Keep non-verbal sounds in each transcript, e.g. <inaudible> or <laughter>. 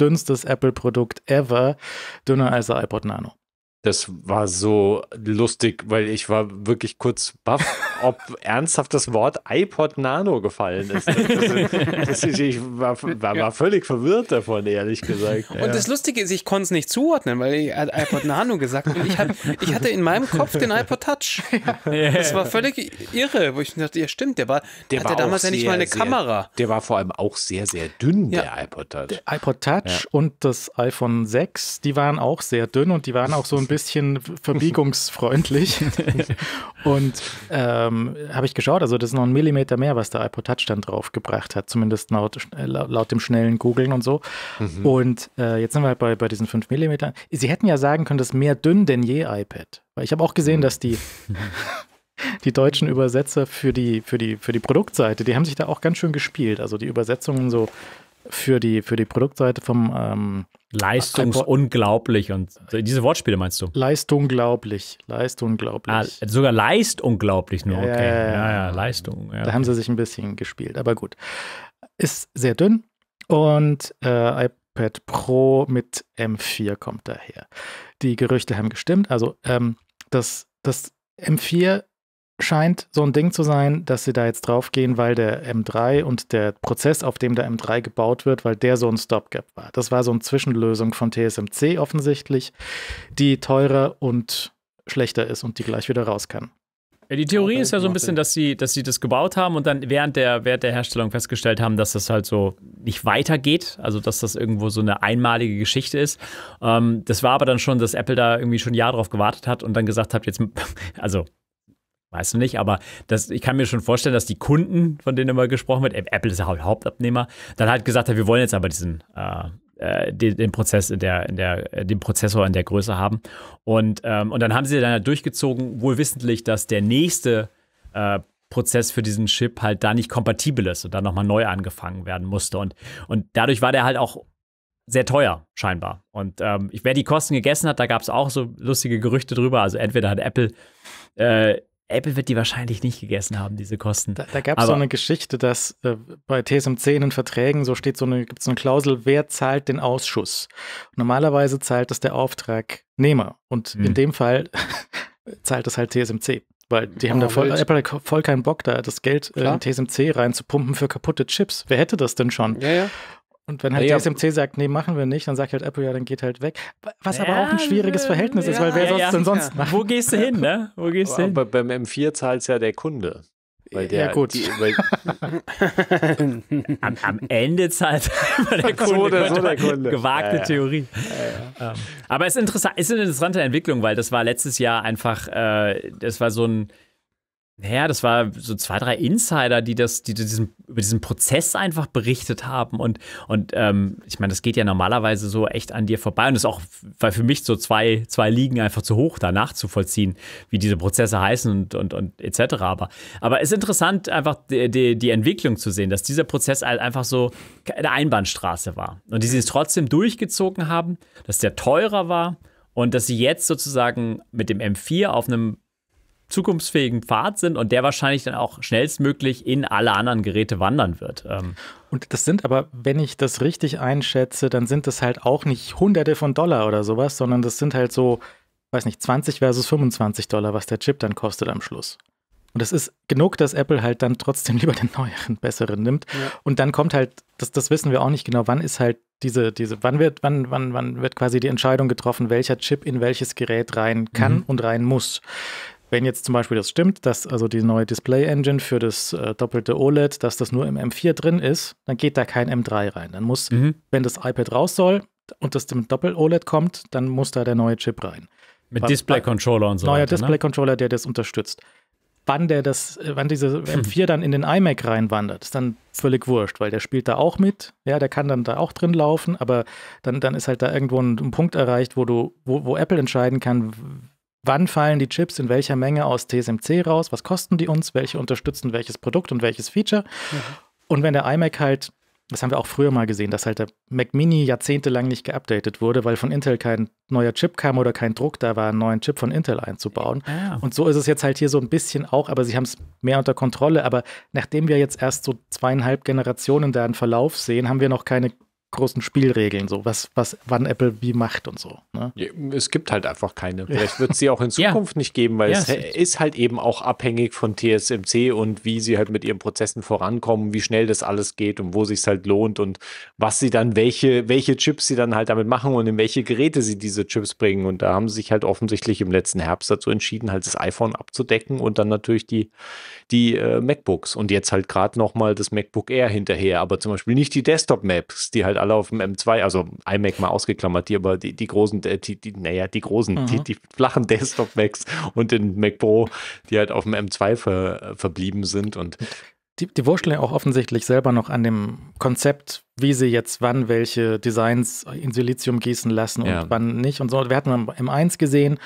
dünnstes Apple-Produkt ever, dünner als der iPod Nano. Das war so lustig, weil ich war wirklich kurz baff. <laughs> ob ernsthaft das Wort iPod Nano gefallen ist. Das, das, das, ich war, war, war, völlig verwirrt davon, ehrlich gesagt. Und ja. das Lustige ist, ich konnte es nicht zuordnen, weil ich iPod Nano gesagt und ich, hab, ich hatte in meinem Kopf den iPod Touch. Das war völlig irre, wo ich dachte, ja stimmt, der war, der hatte war damals ja nicht mal eine sehr, Kamera. Der war vor allem auch sehr, sehr dünn, ja. der iPod Touch. Der iPod Touch und das iPhone 6, die waren auch sehr dünn und die waren auch so ein bisschen verbiegungsfreundlich. <laughs> und äh, ähm, habe ich geschaut, also das ist noch ein Millimeter mehr, was der iPod Touch dann draufgebracht hat, zumindest laut, äh, laut dem schnellen Googlen und so. Mhm. Und äh, jetzt sind wir halt bei, bei diesen 5 Millimetern. Sie hätten ja sagen können, das ist mehr dünn denn je iPad. Weil ich habe auch gesehen, mhm. dass die, <laughs> die deutschen Übersetzer für die, für, die, für die Produktseite, die haben sich da auch ganz schön gespielt. Also die Übersetzungen so für die, für die Produktseite vom ähm, Leistungsunglaublich und diese Wortspiele meinst du? Leistunglaublich, Leistunglaublich. Ah, also sogar Leistunglaublich nur, okay. Äh, ja, ja, Leistung. Ja, da okay. haben sie sich ein bisschen gespielt, aber gut. Ist sehr dünn und äh, iPad Pro mit M4 kommt daher. Die Gerüchte haben gestimmt, also ähm, das, das M4 scheint so ein Ding zu sein, dass sie da jetzt draufgehen, weil der M3 und der Prozess, auf dem der M3 gebaut wird, weil der so ein Stopgap war. Das war so eine Zwischenlösung von TSMC offensichtlich, die teurer und schlechter ist und die gleich wieder raus kann. Ja, die Theorie ist ja so ein bisschen, dass sie, dass sie das gebaut haben und dann während der, während der Herstellung festgestellt haben, dass das halt so nicht weitergeht, also dass das irgendwo so eine einmalige Geschichte ist. Ähm, das war aber dann schon, dass Apple da irgendwie schon ein Jahr drauf gewartet hat und dann gesagt hat, jetzt, <laughs> also Weiß nicht, aber das, ich kann mir schon vorstellen, dass die Kunden, von denen immer gesprochen wird, Apple ist ja Hauptabnehmer, dann halt gesagt hat, wir wollen jetzt aber diesen, äh, äh den, den, Prozess in der, in der, äh, den Prozessor in der Größe haben. Und, ähm, und dann haben sie dann halt durchgezogen, wohl wissentlich, dass der nächste äh, Prozess für diesen Chip halt da nicht kompatibel ist und dann nochmal neu angefangen werden musste. Und, und dadurch war der halt auch sehr teuer, scheinbar. Und ähm, wer die Kosten gegessen hat, da gab es auch so lustige Gerüchte drüber. Also entweder hat Apple äh, Apple wird die wahrscheinlich nicht gegessen haben, diese Kosten. Da, da gab es so eine Geschichte, dass äh, bei TSMC in den Verträgen so steht, so eine, gibt es so eine Klausel, wer zahlt den Ausschuss? normalerweise zahlt das der Auftragnehmer. Und hm. in dem Fall <laughs> zahlt das halt TSMC. Weil die haben oh, da voll, Welt. Apple voll keinen Bock, da das Geld äh, Klar. in TSMC reinzupumpen für kaputte Chips. Wer hätte das denn schon? Ja, ja. Und wenn halt ja, die SMC sagt, nee, machen wir nicht, dann sagt halt Apple, ja, dann geht halt weg. Was aber ja, auch ein schwieriges äh, Verhältnis ja, ist, weil wer soll sonst denn sonst machen? Wo gehst du hin, ne? Wo gehst du hin? Aber beim M4 zahlt es ja der Kunde. Weil der, ja, gut. Die, <laughs> am, am, Ende zahlt der Kunde. So der, so der Kunde. Gewagte Theorie. Ähm, aber es ist, interessant, ist eine interessante Entwicklung, weil das war letztes Jahr einfach, äh, das war so ein naja, das war so zwei, drei Insider, die das, die diesen, über diesen Prozess einfach berichtet haben. Und, und ähm, ich meine, das geht ja normalerweise so echt an dir vorbei. Und das ist auch, weil für mich so zwei, zwei Ligen einfach zu hoch, da nachzuvollziehen, wie diese Prozesse heißen und, und, und etc. Aber, aber es ist interessant, einfach die, die, die Entwicklung zu sehen, dass dieser Prozess halt einfach so eine Einbahnstraße war. Und die sie es trotzdem durchgezogen haben, dass der teurer war und dass sie jetzt sozusagen mit dem M4 auf einem zukunftsfähigen Pfad sind und der wahrscheinlich dann auch schnellstmöglich in alle anderen Geräte wandern wird. Ähm, und das sind aber, wenn ich das richtig einschätze, dann sind das halt auch nicht Hunderte von Dollar oder sowas, sondern das sind halt so, weiß nicht, 20 versus 25 Dollar, was der Chip dann kostet am Schluss. Und es ist genug, dass Apple halt dann trotzdem <laughs> lieber den neueren, besseren nimmt. Ja. Und dann kommt halt, das, das wissen wir auch nicht genau, wann ist halt diese, diese, wann wird, wann, wann, wann wird quasi die Entscheidung getroffen, welcher Chip in welches Gerät rein kann mhm. und rein muss wenn jetzt zum Beispiel das stimmt, dass also die neue Display Engine für das äh, doppelte OLED, dass das nur im M4 drin ist, dann geht da kein M3 rein. Dann muss, mhm. wenn das iPad raus soll und das mit Doppel-OLED kommt, dann muss da der neue Chip rein. Mit Weil, Display Controller und so neuer weiter. Neuer Display Controller, ne? der das unterstützt. Wann der das, äh, wann diese M4 hm. dann in den iMac reinwandert, ist dann völlig wurscht, weil der spielt da auch mit, ja, der kann dann da auch drin laufen, aber dann, dann ist halt da irgendwo ein, ein Punkt erreicht, wo du, wo, wo Apple entscheiden kann, wann fallen die Chips in welcher Menge aus TSMC raus, was kosten die uns, welche unterstützen welches Produkt und welches Feature. Mhm. Und wenn der iMac halt, das haben wir auch früher mal gesehen, dass halt der Mac Mini jahrzehntelang nicht geupdatet wurde, weil von Intel kein neuer Chip kam oder kein Druck da war, einen neuen Chip von Intel einzubauen. Ah. Und so ist es jetzt halt hier so ein bisschen auch, aber sie haben es mehr unter Kontrolle. Aber nachdem wir jetzt erst so zweieinhalb Generationen da einen Verlauf sehen, haben wir noch keine großen Spielregeln, so was, was, wann Apple wie macht und so. Ne? Es gibt halt einfach keine. Vielleicht wird es sie auch in <laughs> Zukunft ja. nicht geben, weil ja, es ist halt eben auch abhängig von TSMC und wie sie halt mit ihren Prozessen vorankommen, wie schnell das alles geht und wo sich halt lohnt und was sie dann, welche, welche Chips sie dann halt damit machen und in welche Geräte sie diese Chips bringen. Und da haben sie sich halt offensichtlich im letzten Herbst dazu entschieden, halt das iPhone abzudecken und dann natürlich die, die äh, MacBooks und jetzt halt gerade nochmal das MacBook Air hinterher, aber zum Beispiel nicht die Desktop-Maps, die halt halt alle auf dem M2, also iMac mal ausgeklammert, die aber die, die großen, äh, die, die, naja, die großen, mhm. die, die, flachen Desktop-Macs und den Mac Pro, die halt auf dem M2 ver, verblieben sind und die, die wurschteln ja auch offensichtlich selber noch an dem Konzept, wie sie jetzt wann welche Designs in Silizium gießen lassen und ja. wann nicht und so. Wir hatten im M1 gesehen,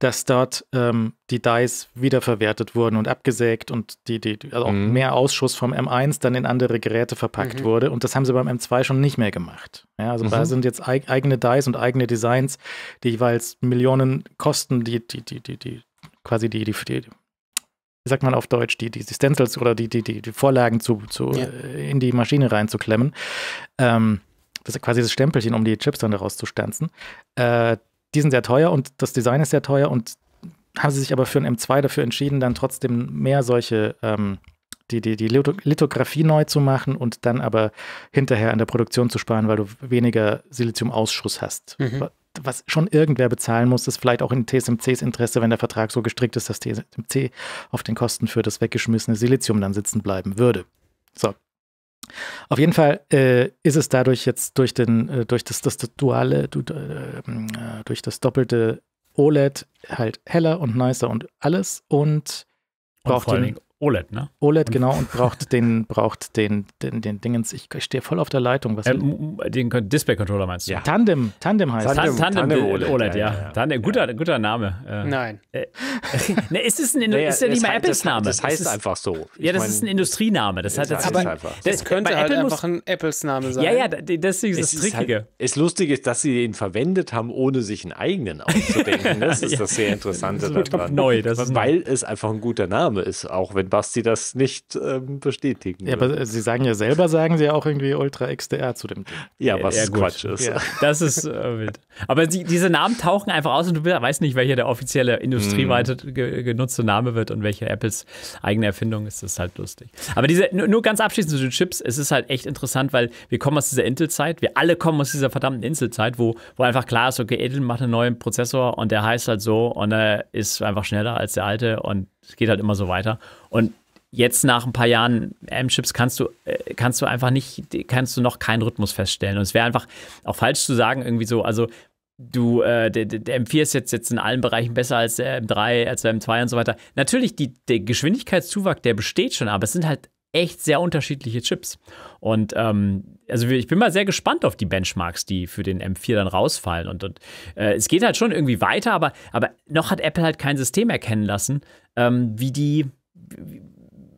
dass dort ähm, die Dice wiederverwertet wurden und abgesägt und die, die, also auch mhm. mehr Ausschuss vom M1 dann in andere Geräte verpackt mhm. wurde. Und das haben sie beim M2 schon nicht mehr gemacht. Ja, also mhm. da sind jetzt eig eigene Dice und eigene Designs, die jeweils Millionen kosten, die, die, die, die, die quasi die, die, die, wie sagt man auf Deutsch, die, die Stencils oder die, die, die Vorlagen zu, zu, ja. Äh, in die Maschine reinzuklemmen. Ähm, das ist quasi das Stempelchen, um die Chips dann daraus zu stanzen. Äh, die sind sehr teuer und das Design ist sehr teuer und haben sie sich aber für ein M2 dafür entschieden, dann trotzdem mehr solche, ähm, die, die, die Lithografie neu zu machen und dann aber hinterher an der Produktion zu sparen, weil du weniger Siliziumausschuss hast. Mhm. Was schon irgendwer bezahlen muss, ist vielleicht auch in TSMCs Interesse, wenn der Vertrag so gestrickt ist, dass TSMC auf den Kosten für das weggeschmissene Silizium dann sitzen bleiben würde. So, auf jeden Fall äh, ist es dadurch jetzt durch den, äh, durch das, das, das duale, du, äh, durch das doppelte OLED halt heller und nicer und alles und, und vor allen Dingen OLED, ne? OLED, genau, <laughs> und braucht den, braucht den, den, den Dingens. Ich, stehe voll auf der Leitung. Was ähm, den Display-Controller meinst du? Ja. Tandem, Tandem heißt Tandem, es. Tandem, Tandem, OLED, OLED ja. ja. Tandem, guter, guter Name. Nein. Äh, <laughs> ne, ist es ein, ist ja nicht mal heißt, Apples Name. Das heißt das ist, einfach so. Ich ja, das mein, ist ein Industriename. Das, heißt, das, aber, einfach. das könnte halt einfach ein Apples Name sein. Ja, ja, deswegen ist es das Trickige. Halt, das Lustige ist, dass sie den verwendet haben, ohne sich einen eigenen auszudenken. <laughs> Das ist das sehr Interessante daran. Neu, Weil es einfach ein guter Name ist, auch wenn Basti das nicht ähm, bestätigen. Ja, aber Sie sagen ja selber, sagen Sie ja auch irgendwie Ultra XDR zu dem Ja, was ja, Quatsch ist. Ja, <laughs> das ist äh, wild. Aber die, diese Namen tauchen einfach aus und du weißt nicht, welcher der offizielle industrieweite hm. ge genutzte Name wird und welche Apples eigene Erfindung ist. Das ist halt lustig. Aber diese, nur, nur ganz abschließend zu den Chips, es ist halt echt interessant, weil wir kommen aus dieser Intel-Zeit, wir alle kommen aus dieser verdammten Intel-Zeit, wo, wo einfach klar ist, okay, Intel macht einen neuen Prozessor und der heißt halt so und er ist einfach schneller als der alte und es geht halt immer so weiter. Und jetzt nach ein paar Jahren M-Chips kannst du, äh, kannst du einfach nicht, kannst du noch keinen Rhythmus feststellen. Und es wäre einfach auch falsch zu sagen, irgendwie so, also du, äh, der, der, M4 ist jetzt, jetzt in allen Bereichen besser als der M3, als der M2 und so weiter. Natürlich, die, der Geschwindigkeitszuwachs, der besteht schon, aber es sind halt echt sehr unterschiedliche Chips. Und ähm, also ich bin mal sehr gespannt auf die Benchmarks, die für den M4 dann rausfallen. Und, und äh, es geht halt schon irgendwie weiter, aber, aber noch hat Apple halt kein System erkennen lassen, ähm, wie die, wie,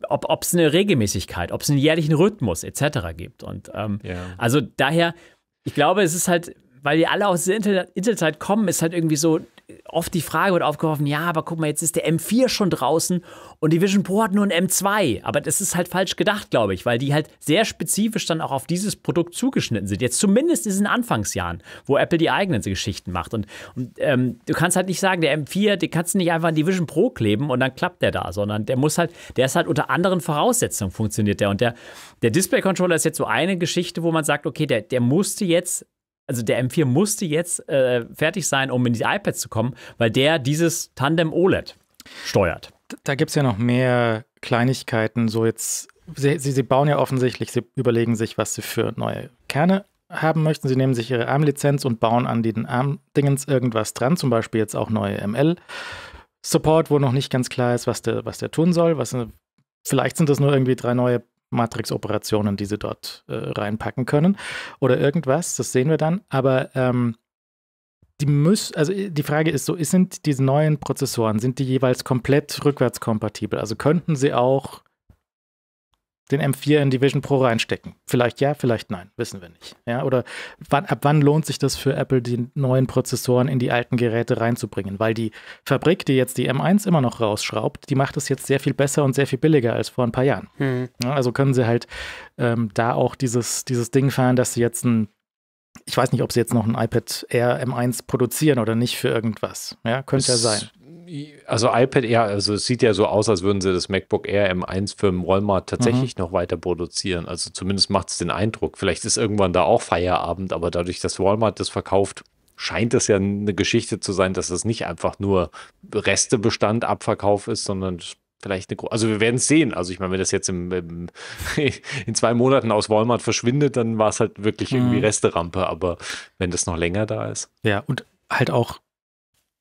ob es eine Regelmäßigkeit, ob es einen jährlichen Rhythmus etc. gibt. Und ähm, ja. also daher, ich glaube, es ist halt, weil die alle aus der Internet Internetzeit kommen, ist halt irgendwie so, oft die Frage wird aufgeworfen, ja, aber guck mal, jetzt ist der M4 schon draußen und die Vision Pro hat nur ein M2. Aber das ist halt falsch gedacht, glaube ich, weil die halt sehr spezifisch dann auch auf dieses Produkt zugeschnitten sind. Jetzt zumindest in diesen Anfangsjahren, wo Apple die eigenen Geschichten macht. Und, und ähm, du kannst halt nicht sagen, der M4, den kannst du nicht einfach an die Vision Pro kleben und dann klappt der da, sondern der muss halt, der ist halt unter anderen Voraussetzungen funktioniert der. Und der, der Display-Controller ist jetzt so eine Geschichte, wo man sagt, okay, der, der musste jetzt also der M4 musste jetzt äh, fertig sein, um in die iPads zu kommen, weil der dieses Tandem OLED steuert. Da gibt es ja noch mehr Kleinigkeiten. So jetzt, sie, sie, sie bauen ja offensichtlich, sie überlegen sich, was sie für neue Kerne haben möchten. Sie nehmen sich ihre ARM-Lizenz und bauen an den ARM-Dingens irgendwas dran, zum Beispiel jetzt auch neue ML-Support, wo noch nicht ganz klar ist, was der, was der tun soll. Was, vielleicht sind das nur irgendwie drei neue Matrix-Operationen, die sie dort äh, reinpacken können oder irgendwas, das sehen wir dann. Aber ähm, die müssen, also äh, die Frage ist so, sind diese neuen Prozessoren, sind die jeweils komplett rückwärtskompatibel? Also könnten sie auch den M4 in Division Pro reinstecken. Vielleicht ja, vielleicht nein, wissen wir nicht. Ja, oder wann, ab wann lohnt sich das für Apple, die neuen Prozessoren in die alten Geräte reinzubringen? Weil die Fabrik, die jetzt die M1 immer noch rausschraubt, die macht es jetzt sehr viel besser und sehr viel billiger als vor ein paar Jahren. Hm. Ja, also können sie halt ähm, da auch dieses, dieses Ding fahren, dass sie jetzt ein ich weiß nicht, ob sie jetzt noch ein iPad Air M1 produzieren oder nicht für irgendwas. Ja, könnte es ja sein also iPad Air, also es sieht ja so aus, als würden sie das MacBook Air M1 für den Walmart tatsächlich mhm. noch weiter produzieren. Also zumindest macht es den Eindruck. Vielleicht ist irgendwann da auch Feierabend, aber dadurch, dass Walmart das verkauft, scheint es ja eine Geschichte zu sein, dass das nicht einfach nur Restebestand Abverkauf ist, sondern vielleicht eine also wir werden es sehen. Also ich meine, wenn das jetzt im, im <laughs> in zwei Monaten aus Walmart verschwindet, dann war es halt wirklich irgendwie mhm. Resterampe. Aber wenn das noch länger da ist. Ja, und halt auch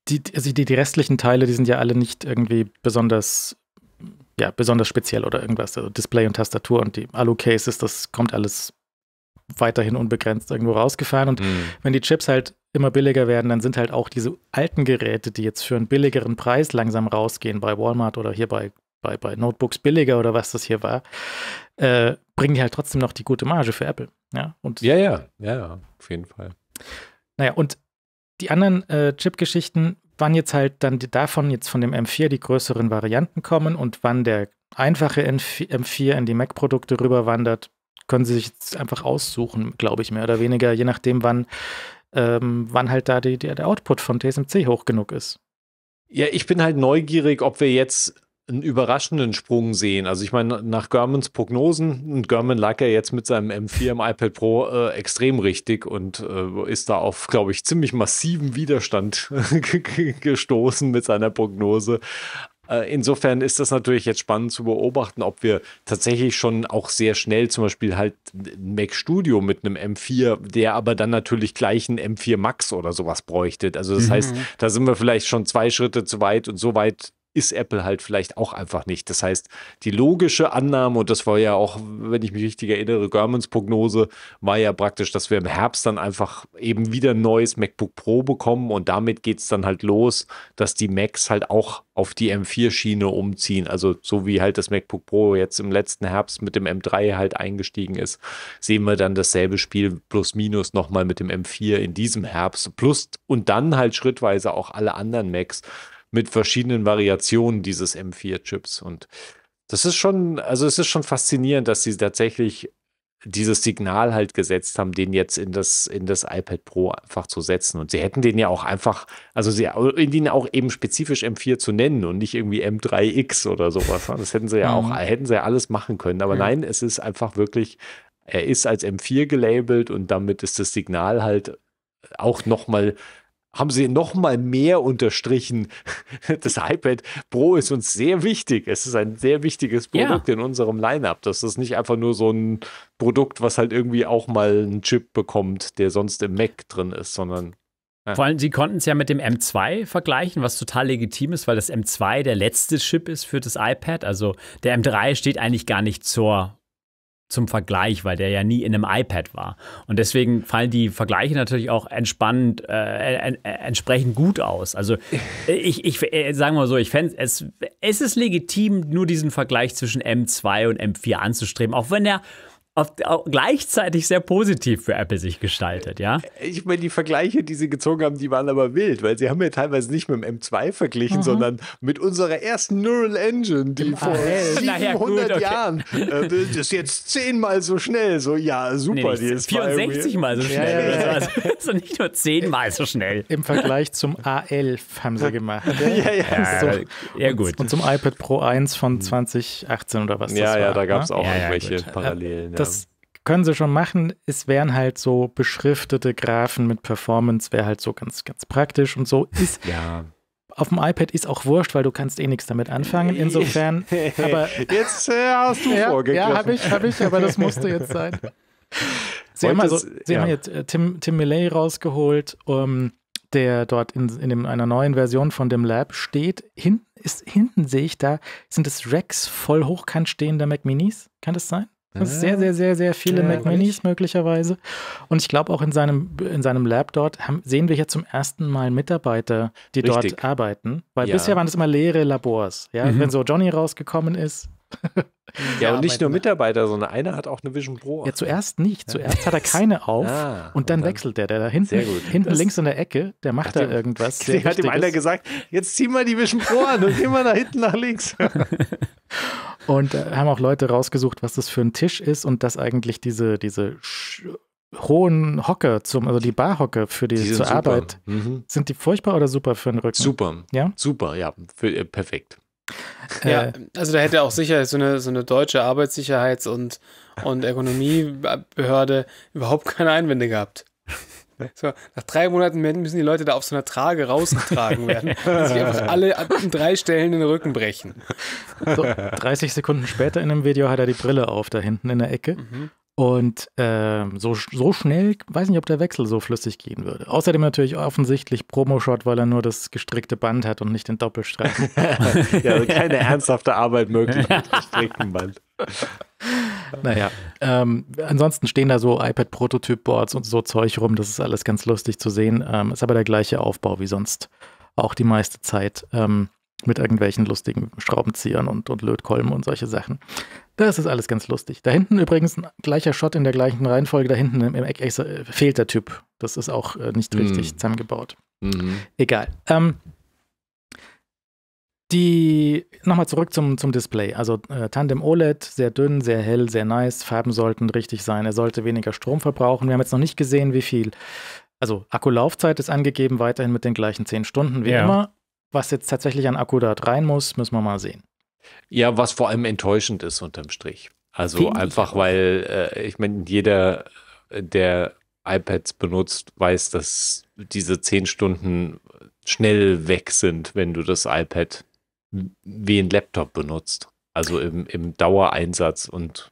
die, also die, die restlichen Teile, die sind ja alle nicht irgendwie besonders, ja, besonders speziell oder irgendwas. Also Display und Tastatur und die Alu-Cases, das kommt alles weiterhin unbegrenzt irgendwo rausgefahren. Und mhm. wenn die Chips halt immer billiger werden, dann sind halt auch diese alten Geräte, die jetzt für einen billigeren Preis langsam rausgehen, bei Walmart oder hier bei, bei, bei Notebooks billiger oder was das hier war, äh, bringen die halt trotzdem noch die gute Marge für Apple. Ja, und ja, ja, ja, ja auf jeden Fall. Naja, und die anderen äh, Chip-Geschichten, wann jetzt halt dann die, davon jetzt von dem M4 die größeren Varianten kommen und wann der einfache M4 in die Mac-Produkte rüberwandert, können sie sich jetzt einfach aussuchen, glaube ich, mehr oder weniger, je nachdem, wann, ähm, wann halt da die, der Output von TSMC hoch genug ist. Ja, ich bin halt neugierig, ob wir jetzt einen überraschenden Sprung sehen. Also ich meine, nach Görmans Prognosen, und Görman lag ja jetzt mit seinem M4 im iPad Pro äh, extrem richtig und äh, ist da auf, glaube ich, ziemlich massiven Widerstand <laughs> gestoßen mit seiner Prognose. Äh, insofern ist das natürlich jetzt spannend zu beobachten, ob wir tatsächlich schon auch sehr schnell zum Beispiel halt Mac Studio mit einem M4, der aber dann natürlich gleich ein M4 Max oder sowas bräuchte. Also das mhm. heißt, da sind wir vielleicht schon zwei Schritte zu weit und so weit ist Apple halt vielleicht auch einfach nicht. Das heißt, die logische Annahme, und das war ja auch, wenn ich mich richtig erinnere, Germans Prognose, war ja praktisch, dass wir im Herbst dann einfach eben wieder ein neues MacBook Pro bekommen und damit geht es dann halt los, dass die Macs halt auch auf die M4-Schiene umziehen. Also so wie halt das MacBook Pro jetzt im letzten Herbst mit dem M3 halt eingestiegen ist, sehen wir dann dasselbe Spiel plus minus nochmal mit dem M4 in diesem Herbst. Plus und dann halt schrittweise auch alle anderen Macs mit verschiedenen Variationen dieses M4-Chips. Und das ist schon, also es ist schon faszinierend, dass sie tatsächlich dieses Signal halt gesetzt haben, den jetzt in das, in das iPad Pro einfach zu setzen. Und sie hätten den ja auch einfach, also sie ihn auch eben spezifisch M4 zu nennen und nicht irgendwie M3X oder sowas. Ne? Das hätten sie ja auch, mhm. hätten sie ja alles machen können. Aber ja. nein, es ist einfach wirklich, er ist als M4 gelabelt und damit ist das Signal halt auch nochmal haben sie noch mal mehr unterstrichen. <laughs> Das iPad Pro ist uns sehr wichtig. Es ist ein sehr wichtiges Produkt ja. in unserem Lineup. Das ist nicht einfach nur so ein Produkt, was halt irgendwie auch mal einen Chip bekommt, der sonst im Mac drin ist, sondern ja. Vor allem, sie konnten es ja mit dem M2 vergleichen, was total legitim ist, weil das M2 der letzte Chip ist für das iPad. Also der M3 steht eigentlich gar nicht zur zum Vergleich, weil der ja nie in einem iPad war. Und deswegen fallen die Vergleiche natürlich auch entspannend, äh, äh, entsprechend gut aus. Also äh, ich, ich äh, sagen wir mal so, ich fände es, es ist legitim, nur diesen Vergleich zwischen M2 und M4 anzustreben, auch wenn er auf, auf, gleichzeitig sehr positiv für Apple sich gestaltet, ja? Ich meine, die Vergleiche, die sie gezogen haben, die waren aber wild, weil sie haben ja teilweise nicht mit dem M2 verglichen, mhm. sondern mit unserer ersten Neural Engine, die ah, vor hey, <laughs> 700 gut, okay. Jahren äh, ist jetzt zehnmal so schnell. So, ja, super, nee, die ist 64 mal so schnell. Ja, ja, ja. Also, also, nicht nur zehnmal so schnell. Im Vergleich zum A11 haben sie gemacht. <laughs> ja, ja, so. ja, gut. Und zum iPad Pro 1 von 2018 oder was das war. Ne? Ja, ja, da gab es auch irgendwelche Parallelen. Äh, das das können sie schon machen. Es wären halt so beschriftete Graphen mit Performance, wäre halt so ganz, ganz praktisch und so. Ist, <laughs> ja. Auf dem iPad ist auch wurscht, weil du kannst eh nichts damit anfangen. Insofern. <laughs> Aber, jetzt äh, hast du ja, vorgegriffen. Ja, habe ich, habe ich, aber das musste jetzt sein. <laughs> Sie, haben, also, Sie ja. haben, jetzt äh, Tim, Tim Millay rausgeholt, um, ähm, der dort in, in dem, einer neuen Version von dem Lab steht. Hin, ist, hinten sehe ich da, sind es Racks voll hochkant stehender Mac Minis? Kann das sein? Sehr, sehr, sehr, sehr viele ja, Mac Minis möglicherweise. Und ich glaube auch in seinem, in seinem Lab dort haben, sehen wir hier zum ersten Mal Mitarbeiter, die Richtig. dort arbeiten. Weil ja. bisher waren es immer leere Labors. Ja? Mhm. Wenn so Johnny rausgekommen ist, ja, und nicht nur Mitarbeiter, sondern einer hat auch eine Vision Pro. Ja, zuerst nicht. Zuerst hat er keine <laughs> ah, auf ah, und, dann und dann wechselt der. Der da hinten, hinten das links in der Ecke, der macht da irgendwas. Der <laughs> hat ihm einer gesagt, jetzt zieh mal die Vision Pro an und geh mal nach hinten nach links. <laughs> und äh, haben auch Leute rausgesucht, was das für ein Tisch ist und dass eigentlich diese, diese hohen Hocker, zum, also die Barhocker für die, die zur super. Arbeit, mhm. sind die furchtbar oder super für den Rücken? Super. Ja? Super, ja. Für, äh, perfekt. Ja, äh, also da hätte auch sicher so eine, so eine deutsche Arbeitssicherheits- und, und Ergonomiebehörde überhaupt keine Einwände gehabt. So, nach drei Monaten müssen die Leute da auf so einer Trage rausgetragen <laughs> werden, dass sich einfach alle an drei Stellen den Rücken brechen. So, 30 Sekunden später in dem Video hat er die Brille auf, da hinten in der Ecke. Mhm. Und ähm, so, so schnell, weiß nicht, ob der Wechsel so flüssig gehen würde. Außerdem natürlich offensichtlich Promoshot, weil er nur das gestrickte Band hat und nicht den Doppelstreifen. <laughs> ja, also keine ernsthafte Arbeit möglich mit gestricktem Band. Naja, ähm, ansonsten stehen da so iPad-Prototyp-Boards und so Zeug rum. Das ist alles ganz lustig zu sehen. Ähm, ist aber der gleiche Aufbau wie sonst auch die meiste Zeit. Ähm, mit irgendwelchen lustigen Schraubenziehern und, und Lötkolben und solche Sachen. Das ist alles ganz lustig. Da hinten übrigens ein gleicher Shot in der gleichen Reihenfolge. Da hinten im, Eck äh, fehlt der Typ. Das ist auch äh, nicht hm. richtig mhm. zusammengebaut. Mhm. Egal. Ähm, die, nochmal zurück zum, zum Display. Also äh, Tandem OLED, sehr dünn, sehr hell, sehr nice. Farben sollten richtig sein. Er sollte weniger Strom verbrauchen. Wir haben jetzt noch nicht gesehen, wie viel. Also Akkulaufzeit ist angegeben, weiterhin mit den gleichen 10 Stunden wie ja. immer. Was jetzt tatsächlich an Akku da rein muss, müssen wir mal sehen. Ja, was vor allem enttäuschend ist unterm Strich. Also Find einfach, ich weil äh, ich meine, jeder, der iPads benutzt, weiß, dass diese zehn Stunden schnell weg sind, wenn du das iPad wie ein Laptop benutzt. Also im, im Dauereinsatz und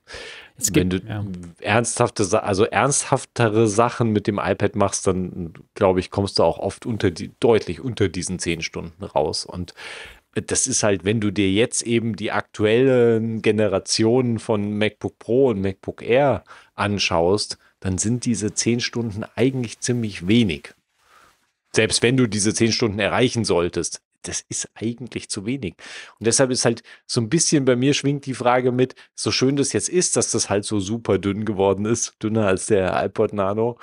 gibt, wenn du ja. ernsthafte, also ernsthaftere Sachen mit dem iPad machst, dann glaube ich, kommst du auch oft unter die, deutlich unter diesen zehn Stunden raus. Und das ist halt, wenn du dir jetzt eben die aktuellen Generationen von MacBook Pro und MacBook Air anschaust, dann sind diese zehn Stunden eigentlich ziemlich wenig. Selbst wenn du diese zehn Stunden erreichen solltest, das ist eigentlich zu wenig. Und deshalb ist halt so ein bisschen bei mir schwingt die Frage mit, so schön das jetzt ist, dass das halt so super dünn geworden ist, dünner als der iPod Nano.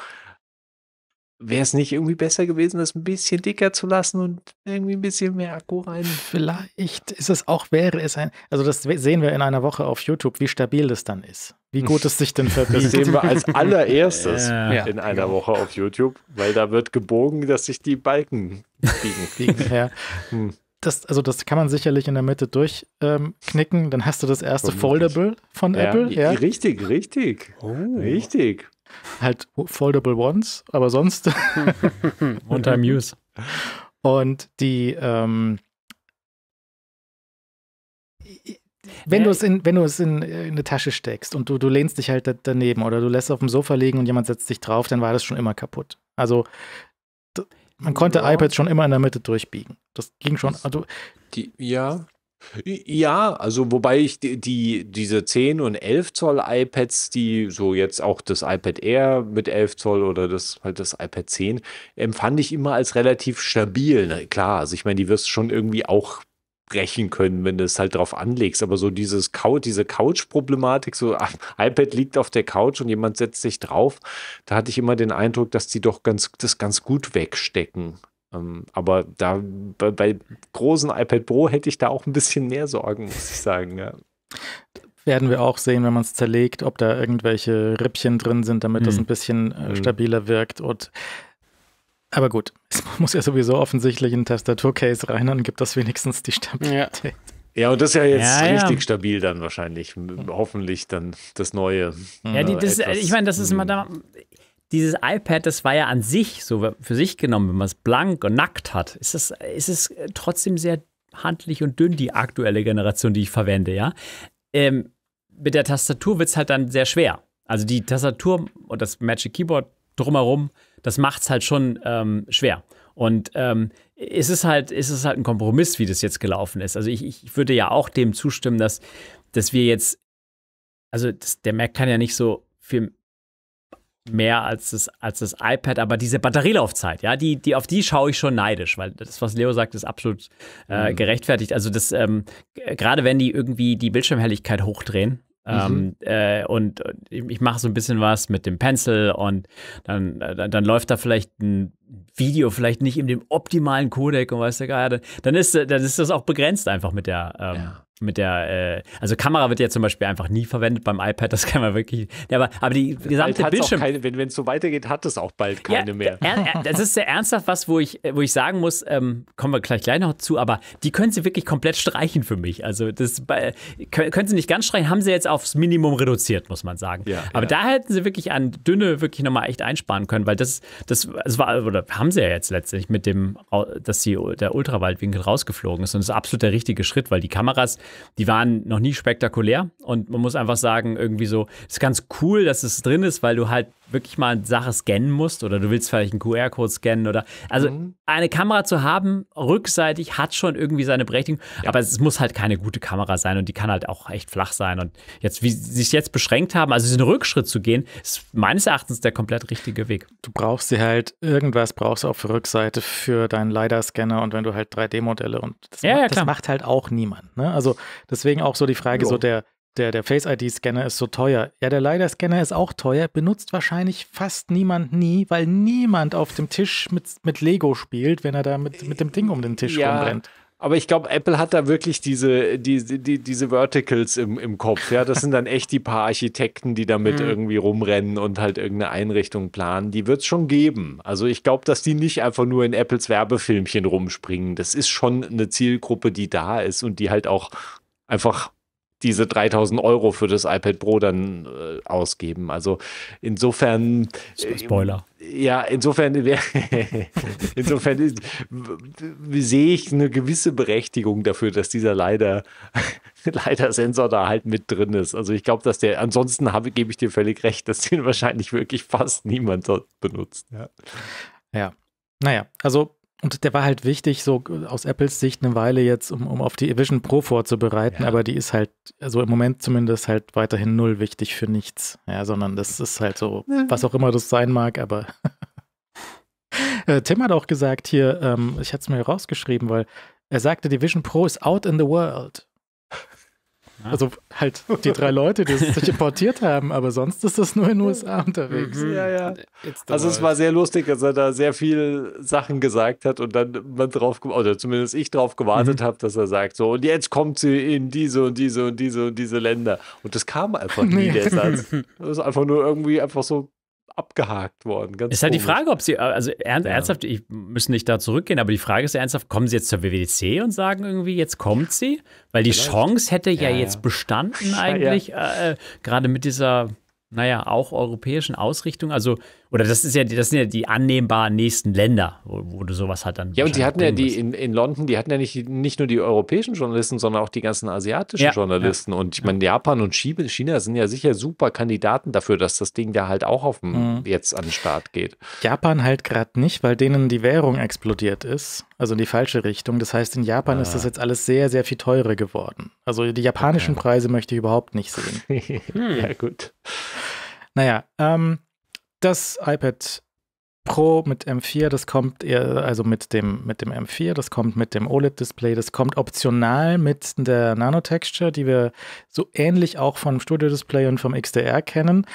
Wäre es nicht irgendwie besser gewesen, das ein bisschen dicker zu lassen und irgendwie ein bisschen mehr Akku rein? Vielleicht ist es auch, wäre es ein, also das sehen wir in einer Woche auf YouTube, wie stabil das dann ist. Wie gut es sich denn <laughs> verbindet. Das sehen wir als allererstes ja. in einer Woche auf YouTube, weil da wird gebogen, dass sich die Balken biegen. <laughs> ja. Hm das, also das kann man sicherlich in der Mitte durchknicken. Ähm, dann hast du das erste Vermutlich. Foldable von ja. Apple. Ja. Richtig, richtig. Oh. Richtig halt Foldable Ones, aber sonst. <laughs> One-Time-Use. Und die, ähm, wenn, ja. du es in, wenn du es in, äh, in, eine Tasche steckst und du, du lehnst dich halt daneben oder du lässt es auf dem Sofa liegen und jemand setzt dich drauf, dann war das schon immer kaputt. Also man konnte ja. iPads schon immer in der Mitte durchbiegen. Das ging schon. Also, die, ja, ja, also wobei ich die, die, diese 10 und 11 Zoll iPads, die so jetzt auch das iPad Air mit 11 Zoll oder das halt das iPad 10 empfand ich immer als relativ stabil. Na, klar, also ich meine, die wirst schon irgendwie auch brechen können, wenn du es halt drauf anlegst, aber so dieses Couch, diese Couch Problematik, so <laughs> iPad liegt auf der Couch und jemand setzt sich drauf, da hatte ich immer den Eindruck, dass die doch ganz das ganz gut wegstecken. Ähm, aber da bei, bei großen iPad Pro hätte ich da auch ein bisschen mehr Sorgen, muss ich sagen. Ja. Werden wir auch sehen, wenn man es zerlegt, ob da irgendwelche Rippchen drin sind, damit hm. das mhm. ein bisschen äh, mhm. stabiler wirkt. Und, aber gut, es <laughs> muss ja sowieso offensichtlich ein Tastaturcase rein, dann gibt das wenigstens die Stabilität. Ja. Ja, und das ist ja jetzt ja, richtig ja. stabil dann wahrscheinlich. Hoffentlich dann das Neue. Ja, die, äh, das, äh, ich meine, das ist immer mhm. da dieses iPad, das war ja an sich so für sich genommen, wenn man es blank und nackt hat, ist es, ist es trotzdem sehr handlich und dünn, die aktuelle Generation, die ich verwende, ja. Ähm, mit der Tastatur wird es halt dann sehr schwer. Also die Tastatur und das Magic Keyboard drumherum, das macht es halt schon ähm, schwer. Und ähm, es ist halt, es halt ein Kompromiss, wie das jetzt gelaufen ist. Also ich, ich würde ja auch dem zustimmen, dass, dass wir jetzt, also das, der Mac kann ja nicht so viel mehr als das, als das iPad, aber diese Batterielaufzeit, ja, die, die, auf die schaue ich schon neidisch, weil das, was Leo sagt, ist absolut äh, mhm. gerechtfertigt. Also das, ähm, gerade wenn die irgendwie die Bildschirmhelligkeit hochdrehen, Mhm. Ähm, äh, und äh, ich mache so ein bisschen was mit dem Pencil und dann, äh, dann, dann, läuft da vielleicht ein Video vielleicht nicht in dem optimalen Codec und weißt du, ja, dann ist, dann ist das auch begrenzt einfach mit der, ähm, ja mit der, äh, also Kamera wird ja zum Beispiel einfach nie verwendet beim iPad, das kann man wirklich. Ja, aber, aber die gesamte Bildschirm. Keine, wenn es so weitergeht, hat es auch bald keine ja, mehr. Er, das ist sehr ernsthaft was, wo ich, wo ich sagen muss, ähm, kommen wir gleich gleich noch zu, aber die können sie wirklich komplett streichen für mich. Also das bei, können sie nicht ganz streichen, haben sie jetzt aufs Minimum reduziert, muss man sagen. Ja, aber ja. da hätten sie wirklich an dünne wirklich nochmal echt einsparen können, weil das, das, das war, oder haben sie ja jetzt letztlich mit dem, dass sie, der Ultrawaldwinkel rausgeflogen ist. Und das ist absolut der richtige Schritt, weil die Kameras die waren noch nie spektakulär. Und man muss einfach sagen, irgendwie so, es ist ganz cool, dass es drin ist, weil du halt wirklich mal eine Sache scannen musst oder du willst vielleicht einen QR-Code scannen oder also mhm. eine Kamera zu haben, rückseitig, hat schon irgendwie seine Berechtigung, ja. aber es muss halt keine gute Kamera sein und die kann halt auch echt flach sein. Und jetzt, wie sie sich jetzt beschränkt haben, also diesen Rückschritt zu gehen, ist meines Erachtens der komplett richtige Weg. Du brauchst sie halt, irgendwas brauchst du auf der Rückseite für deinen LiDAR-Scanner und wenn du halt 3D-Modelle und das, ja, macht, ja, das macht halt auch niemand. Ne? Also deswegen auch so die Frage, jo. so der der, der Face-ID-Scanner ist so teuer. Ja, der LiDAR-Scanner ist auch teuer, benutzt wahrscheinlich fast niemand nie, weil niemand auf dem Tisch mit, mit Lego spielt, wenn er da mit, mit dem Ding um den Tisch ja. rumbrennt. Aber ich glaube, Apple hat da wirklich diese, die, die, diese Verticals im, im Kopf. Ja, das sind dann echt die paar Architekten, die damit mhm. irgendwie rumrennen und halt irgendeine Einrichtung planen. Die wird es schon geben. Also ich glaube, dass die nicht einfach nur in Apples Werbefilmchen rumspringen. Das ist schon eine Zielgruppe, die da ist und die halt auch einfach diese 3000 Euro für das iPad Pro dann äh, ausgeben. Also insofern. Spoiler. Äh, ja, insofern, <laughs> insofern sehe ich eine gewisse Berechtigung dafür, dass dieser leider, <laughs> leider Sensor da halt mit drin ist. Also ich glaube, dass der, ansonsten habe, gebe ich dir völlig recht, dass den wahrscheinlich wirklich fast niemand benutzt. Ja. ja. Naja, also und der war halt wichtig, so aus Apples Sicht eine Weile jetzt, um, um auf die Vision Pro vorzubereiten, ja. aber die ist halt, also im Moment zumindest halt weiterhin null wichtig für nichts. Ja, sondern das ist halt so, mhm. was auch immer das sein mag, aber. <laughs> Äh, Tim hat auch gesagt hier, ähm, ich hatte es mir rausgeschrieben, weil er sagte, die Vision Pro ist out in the world. Also halt die drei Leute, die es sich importiert haben, aber sonst ist das nur in den USA unterwegs. Mhm. Ja, ja. Also es war sehr lustig, dass er da sehr viele Sachen gesagt hat und dann man drauf, oder zumindest ich drauf gewartet mhm. habe, dass er sagt, so und jetzt kommt sie in diese und diese und diese und diese Länder. Und das kam einfach nie, nee. der Satz. <laughs> Das ist einfach nur irgendwie einfach so abgehakt worden. Ganz ist halt die Frage, ob sie, äh, also ernsthaft, ja. ich müssen nicht da zurückgehen, aber die Frage ist ernsthaft, kommen sie jetzt zur WWDC und sagen irgendwie, jetzt kommt sie? Weil die Vielleicht. Chance hätte ja, ja, jetzt bestanden <laughs> eigentlich, äh, äh, gerade mit dieser, naja, auch europäischen Ausrichtung. Also oder das ist ja, das sind ja die annehmbaren nächsten Länder, wo, wo du sowas halt dann. Ja, und die hatten ja die in, in, London, die hatten ja nicht, nicht nur die europäischen Journalisten, sondern auch die ganzen asiatischen ja. Journalisten. Ja. Und ich meine, Japan und China sind ja sicher super Kandidaten dafür, dass das Ding da halt auch auf dem mhm. jetzt an den Start geht. Japan halt gerade nicht, weil denen die Währung explodiert ist, also in die falsche Richtung. Das heißt, in Japan ah. ist das ah. jetzt alles sehr, sehr viel teurer geworden. Also die japanischen okay. Preise möchte ich überhaupt nicht sehen. <laughs> ja, gut. Naja, ähm, das iPad Pro mit M4, das kommt eher, also mit dem, mit dem M4, das kommt mit dem OLED-Display, das kommt optional mit der Nanotexture, die wir so ähnlich auch vom Studio-Display und vom XDR kennen.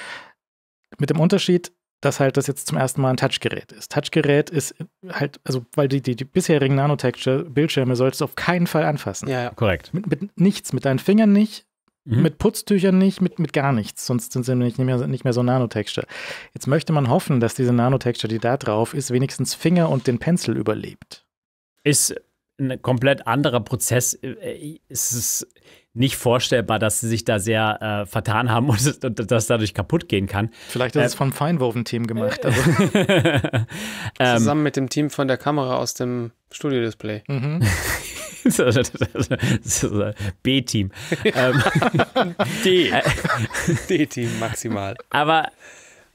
Mit dem Unterschied, dass halt das jetzt zum ersten Mal ein Touchgerät ist. Touchgerät ist halt, also weil die, die, die bisherigen Nanotexture-Bildschirme solltest du auf keinen Fall anfassen. Ja, ja. korrekt. Mit, mit nichts, mit deinen Fingern nicht, Mhm. Mit Putztüchern nicht, mit, mit gar nichts, sonst sind sie nicht mehr, nicht mehr so Nanotexture. Jetzt möchte man hoffen, dass diese Nanotexture, die da drauf ist, wenigstens Finger und den Pencil überlebt. Ist ein komplett anderer Prozess. Äh, äh, es ist nicht vorstellbar, dass sie sich da sehr äh, vertan haben <laughs> und, und, das dadurch kaputt gehen kann. Vielleicht ist äh, es vom Feinwurfen-Team gemacht. Also. <laughs> Ähm, Zusammen mit dem Team von der Kamera aus dem Studio-Display. Mhm. <laughs> B-Team. Ähm, D. D-Team maximal. Aber,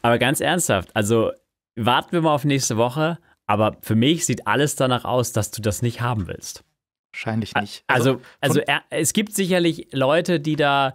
aber ganz ernsthaft, also warten wir mal auf nächste Woche. Aber für mich sieht alles danach aus, dass du das nicht haben willst. Wahrscheinlich nicht. Also, also, also er, es gibt sicherlich Leute, die da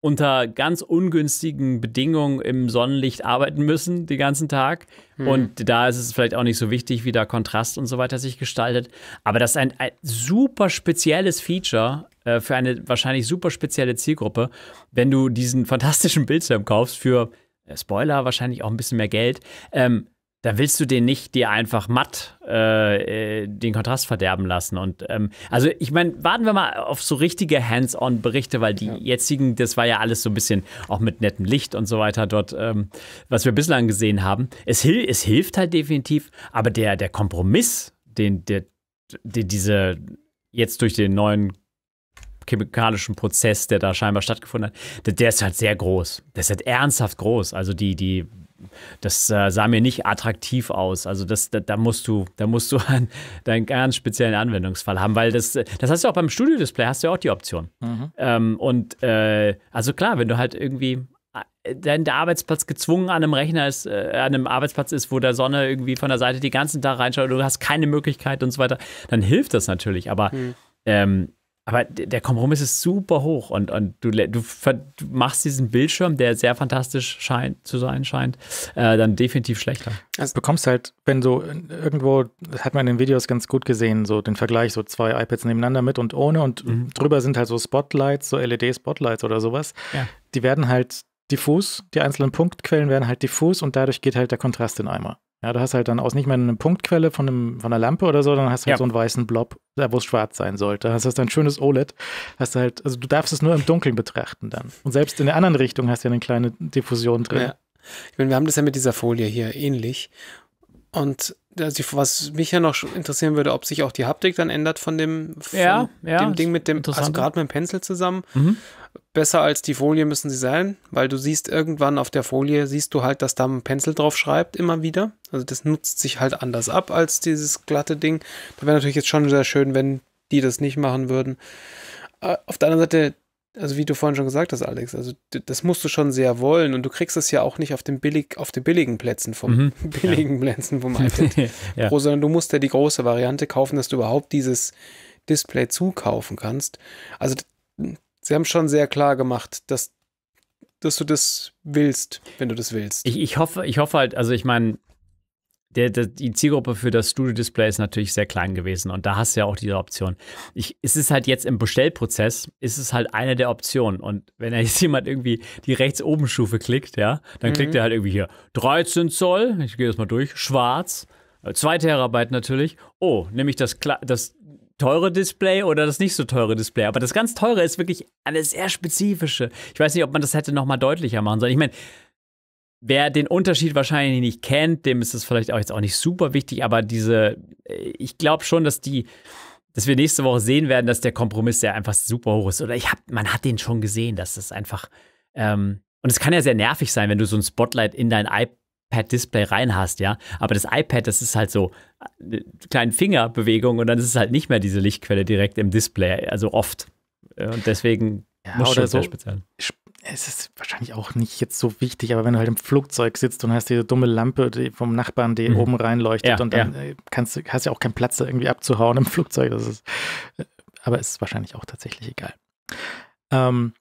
unter ganz ungünstigen Bedingungen im Sonnenlicht arbeiten müssen den ganzen Tag. Hm. Und da ist es vielleicht auch nicht so wichtig, wie da Kontrast und so weiter sich gestaltet. Aber das ist ein, ein super spezielles Feature äh, für eine wahrscheinlich super spezielle Zielgruppe, wenn du diesen fantastischen Bildschirm kaufst für, äh, Spoiler, wahrscheinlich auch ein bisschen mehr Geld. Ähm, da willst du den nicht dir einfach matt äh, äh den Kontrast verderben lassen. Und ähm, also ich meine, warten wir mal auf so richtige Hands-on-Berichte, weil die ja. jetzigen, das war ja alles so ein bisschen auch mit nettem Licht und so weiter dort, ähm, was wir bislang gesehen haben. Es, hil es hilft halt definitiv, aber der, der Kompromiss, den, der, der diese jetzt durch den neuen chemikalischen Prozess, der da scheinbar stattgefunden hat, der, ist halt sehr groß. Der ist halt ernsthaft groß. Also die, die das äh, sah mir nicht attraktiv aus. Also das, da, da musst du, da musst du <laughs> einen, einen ganz speziellen Anwendungsfall haben, weil das, das hast du auch beim Studio-Display, hast du ja auch die Option. Mhm. Ähm, und äh, also klar, wenn du halt irgendwie äh, denn der Arbeitsplatz gezwungen an einem Rechner ist, äh, an einem Arbeitsplatz ist, wo der Sonne irgendwie von der Seite die ganzen Tag reinschaut und du hast keine Möglichkeit und so weiter, dann hilft das natürlich. Aber mhm. ähm, aber der Kompromiss ist super hoch und, und du, du, du machst diesen Bildschirm, der sehr fantastisch scheint, zu sein scheint, äh, dann definitiv schlechter. Also bekommst halt, wenn so äh, irgendwo, das hat man in den Videos ganz gut gesehen, so den Vergleich, so zwei iPads nebeneinander mit und ohne und mhm. drüber sind halt so Spotlights, so LED-Spotlights oder sowas. Ja. Die werden halt diffus, die einzelnen Punktquellen werden halt diffus und dadurch geht halt der Kontrast in Eimer. Ja, du hast halt dann aus nicht mehr eine Punktquelle von, einem, von einer Lampe oder so, dann hast du halt so einen weißen Blob, wo es schwarz sein sollte. Hast du halt ein schönes OLED. Hast du halt, also du darfst es nur im Dunkeln betrachten dann. Und selbst in der anderen Richtung hast du ja eine kleine Diffusion drin. Ja. Ich meine, wir haben das ja mit dieser Folie hier ähnlich. Und also was mich ja noch interessieren würde, ob sich auch die Haptik dann ändert von dem, von ja, ja, dem Ding mit dem, also gerade mit dem Pencil zusammen. Mhm. Besser als die Folie müssen sie sein, weil du siehst irgendwann auf der Folie, siehst du halt, dass da ein Pencil drauf schreibt, immer wieder. Also das nutzt sich halt anders ab als dieses glatte Ding. Da wäre natürlich jetzt schon sehr schön, wenn die das nicht machen würden. Äh, auf der anderen Seite, also wie du vorhin schon gesagt hast, Alex, also das musst du schon sehr wollen und du kriegst es ja auch nicht auf den billig, auf den billigen Plätzen vom mhm. <laughs> billigen ja. Plätzen vom iPad <laughs> ja. Pro, sondern du musst ja die große Variante kaufen, dass du überhaupt dieses Display zukaufen kannst. Also sie haben schon sehr klar gemacht, dass dass du das willst, wenn du das willst. Ich, ich hoffe, ich hoffe halt, also ich meine, der, der, die Zielgruppe für das Studio Display ist natürlich sehr klein gewesen und da hast du ja auch diese Option. Ich, es ist halt jetzt im Bestellprozess, ist es halt eine der Optionen und wenn da jetzt <laughs> jemand irgendwie die rechts oben Stufe klickt, ja, dann mhm. klickt er halt irgendwie hier 13 Zoll, ich gehe das mal durch, schwarz, 2 äh, Terabyte natürlich. Oh, nehme ich das, das teure Display oder das nicht so teure Display. Aber das ganz teure ist wirklich eine sehr spezifische. Ich weiß nicht, ob man das hätte nochmal deutlicher machen sollen. Ich meine, Wer den Unterschied wahrscheinlich nicht kennt, dem ist es vielleicht auch jetzt auch nicht super wichtig, aber diese, äh, ich glaube schon, dass die, dass wir nächste Woche sehen werden, dass der Kompromiss ja einfach super hoch ist. Oder ich hab, man hat den schon gesehen, dass das einfach, ähm, und es kann ja sehr nervig sein, wenn du so ein Spotlight in dein iPad-Display rein hast, ja. Aber das iPad, das ist halt so eine äh, kleine Fingerbewegung und dann ist es halt nicht mehr diese Lichtquelle direkt im Display, also oft. Äh, und deswegen ja, muss schon so sehr speziell es ist wahrscheinlich auch nicht jetzt so wichtig, aber wenn du halt im Flugzeug sitzt und hast diese dumme Lampe die vom Nachbarn, die mhm. oben reinleuchtet ja, und dann ja. Äh, kannst du, hast ja auch keinen Platz, da irgendwie abzuhauen im Flugzeug. Das ist, äh, aber es ist wahrscheinlich auch tatsächlich egal. Ähm,